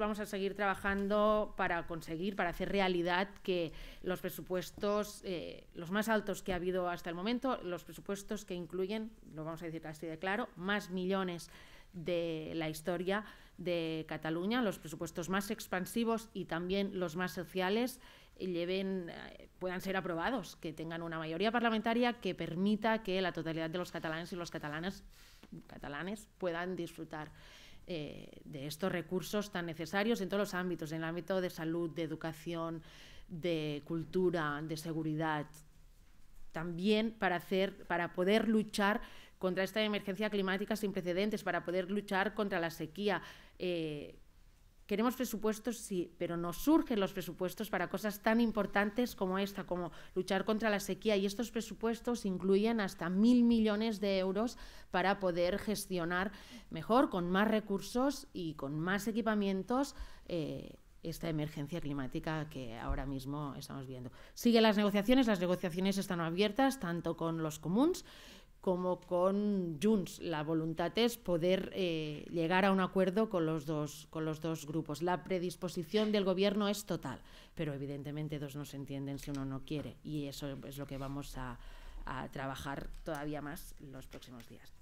vamos a seguir trabajando para conseguir, para hacer realidad que los presupuestos, eh, los más altos que ha habido hasta el momento, los presupuestos que incluyen, lo vamos a decir así de claro, más millones de la historia de Cataluña, los presupuestos más expansivos y también los más sociales eh, lleven, eh, puedan ser aprobados, que tengan una mayoría parlamentaria que permita que la totalidad de los catalanes y los catalanas, catalanes puedan disfrutar. Eh, de estos recursos tan necesarios en todos los ámbitos, en el ámbito de salud, de educación, de cultura, de seguridad, también para, hacer, para poder luchar contra esta emergencia climática sin precedentes, para poder luchar contra la sequía. Eh, Queremos presupuestos, sí, pero nos surgen los presupuestos para cosas tan importantes como esta, como luchar contra la sequía. Y estos presupuestos incluyen hasta mil millones de euros para poder gestionar mejor, con más recursos y con más equipamientos. Eh, esta emergencia climática que ahora mismo estamos viendo. Sigue las negociaciones, las negociaciones están abiertas tanto con los comuns como con Junts. La voluntad es poder eh, llegar a un acuerdo con los, dos, con los dos grupos. La predisposición del gobierno es total, pero evidentemente dos no se entienden si uno no quiere y eso es lo que vamos a, a trabajar todavía más los próximos días.